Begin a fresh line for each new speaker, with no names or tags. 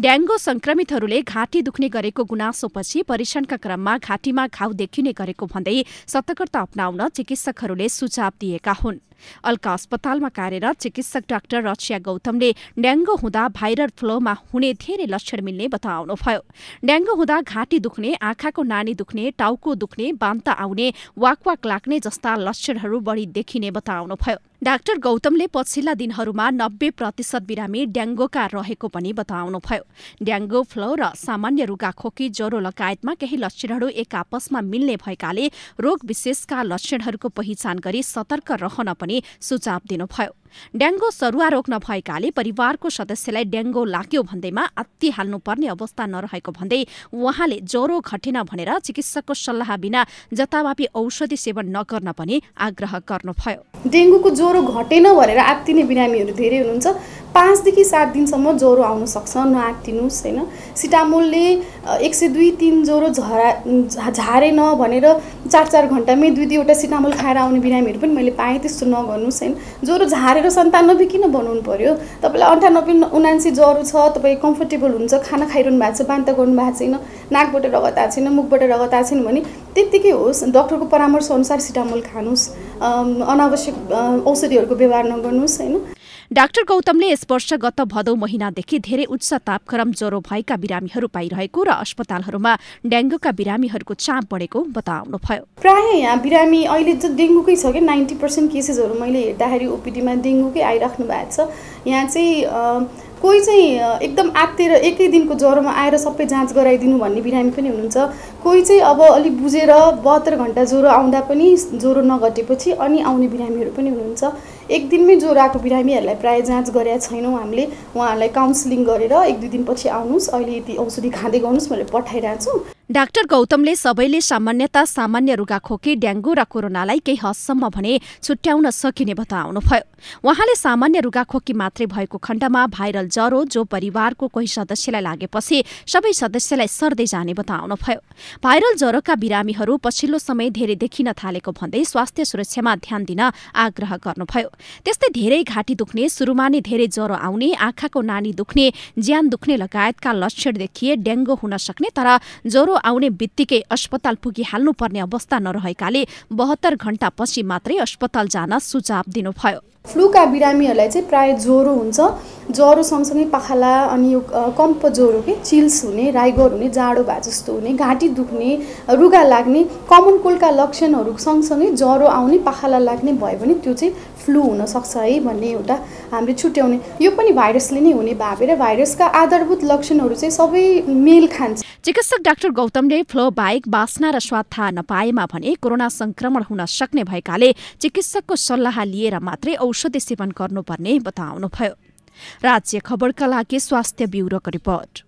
ड्याङ्गो संक्रमितहरूले घाँटी दुख्ने गरेको गुनासोपछि परीक्षणका क्रममा घाँटीमा घाउ देखिने गरेको भन्दै सतर्कता अप्नाउन चिकित्सकहरूले सुझाव दिएका हुन् अल्का अस्पतालमा कार्यरत चिकित्सक डाक्टर रक्षिया गौतमले ड्याङ्गो हुँदा भाइरल फ्लोमा हुने धेरै लक्षण मिल्ने बताउनुभयो ड्याङ्गो हुँदा घाँटी दुख्ने आँखाको नानी दुख्ने टाउको दुख्ने बान्ता आउने वाकवाक लाग्ने जस्ता लक्षणहरू बढी देखिने बताउनुभयो डाक्टर गौतमले पछिल्ला दिनहरूमा नब्बे प्रतिशत बिरामी ड्याङ्गोका रहेको पनि बताउनुभयो ड्याङ्गो फ्लो र सामान्य रुगाखोकी ज्वरो लगायतमा केही लक्षणहरू एक आपसमा मिल्ने भएकाले रोग विशेषका लक्षणहरूको पहिचान गरी सतर्क रहन पनि सुझाव दिनुभयो डेङ्गो सरुवा रोक्न भएकाले परिवारको सदस्यलाई डेङ्गो लाग्यो भन्दैमा हाल्नुपर्ने अवस्था नरहेको भन्दै उहाँले ज्वरो घटेन भनेर चिकित्सकको सल्लाह बिना जताभावी औषधि सेवन नगर्न पनि आग्रह गर्नुभयो
डेङ्गुको ज्वरो घटेन भनेर आत्तिने बिरामीहरू धेरै हुनुहुन्छ पाँचदेखि सात दिनसम्म ज्वरो सक्छ नआत्तिनुहोस् होइन सिटामोलले एक सय दुई तिन ज्वरो झरा झारेन भनेर चार चार घन्टामै दुई दुईवटा सिटामोल खाएर आउने बिरामीहरू पनि मैले पाएँ त्यस्तो नगर्नुहोस् होइन ज्वरो झारेर सन्तानब्बे किन बनाउनु पऱ्यो तपाईँलाई अन्ठानब्बे उनान्सी ज्वरो छ तपाईँ कम्फोर्टेबल हुन्छ खाना खाइरहनु भएको छ बान्त गर्नु भएको छैन नाकबाट रगत आएको छैन मुखबाट रगत आएको छैन भने त्यत्तिकै होस् डक्टरको अनुसार सिटामोल खानुहोस् अनावश्यक औषधिहरूको व्यवहार नगर्नुहोस् होइन
डाक्टर गौतमले यस वर्ष गत भदौ महिनादेखि धेरै उच्च तापक्रम ज्वरो भएका बिरामीहरू पाइरहेको र अस्पतालहरूमा डेङ्गुका बिरामीहरूको चाप बढेको बताउनुभयो
प्राय यहाँ बिरामी अहिले त डेङ्गुकै छ क्या नाइन्टी पर्सेन्ट केसेसहरू मैले हेर्दाखेरि ओपिडीमा डेङ्गुकै आइराख्नु भएको छ यहाँ चाहिँ कोही चाहिँ एकदम आत्तेर एकै दिनको ज्वरोमा आएर सबै जाँच गराइदिनु भन्ने बिरामी पनि हुनुहुन्छ कोही चाहिँ अब अलिक बुझेर बहत्तर घन्टा ज्वरो आउँदा पनि ज्वरो नघटेपछि अनि आउने बिरामीहरू पनि हुनुहुन्छ एक दिनमै ज्वरो आएको बिरामीहरूलाई प्रायः जाँच गरेका छैनौँ हामीले उहाँहरूलाई काउन्सिलिङ गरेर एक दुई दिनपछि आउनुहोस् अहिले यति औषधि खाँदै गर्नुहोस् भनेर छु डाक्टर गौतमले सबैले सामान्यता
सामान्य रुगाखोकी डेङ्गु र कोरोनालाई केही हदसम्म भने छुट्याउन सकिने बताउनुभयो उहाँले सामान्य रुगाखोकी मात्रै भएको खण्डमा भाइरल ज्वरो जो परिवारको कोही सदस्यलाई लागेपछि सबै सदस्यलाई सर्दै जाने बताउनुभयो भाइरल ज्वरोका बिरामीहरू पछिल्लो समय धेरै देखिन थालेको भन्दै स्वास्थ्य सुरक्षामा ध्यान दिन आग्रह गर्नुभयो त्यस्तै धेरै घाँटी दुख्ने सुरुमा नै धेरै ज्वरो आउने आँखाको नानी दुख्ने ज्यान दुख्ने लगायतका लक्षण देखिए डेङ्गु हुन सक्ने तर ज्वरो आउने बित्तिकै अस्पताल पुगिहाल्नुपर्ने अवस्था नरहेकाले बहत्तर पछि मात्रै अस्पताल जान सुझाव दिनुभयो
फ्लूका बिरामीहरूलाई चाहिँ प्रायः ज्वरो हुन्छ ज्वरो सँगसँगै पाखाला अनि यो कम्प ज्वरो के चिल्स हुने राइगर हुने जाडो भए जस्तो हुने घाँटी दुख्ने रुगा लाग्ने कमन कोलका लक्षणहरू सँगसँगै ज्वरो आउने पाखाला लाग्ने भयो भने त्यो चाहिँ फ्लू हुनसक्छ है भन्ने एउटा हामीले छुट्याउने यो पनि भाइरसले नै हुने र भाइरसका आधारभूत लक्षणहरू चाहिँ सबै मेल खान्छ
चिकित्सक डाक्टर गौतमले फ्लो बाहेक बास्ना र स्वाद थाहा नपाएमा भने कोरोना संक्रमण हुन सक्ने भएकाले चिकित्सकको सल्लाह लिएर मात्रै औषधि सेवन गर्नुपर्ने बताउनुभयो राज्य खबरका लागि स्वास्थ्य ब्युरोको रिपोर्ट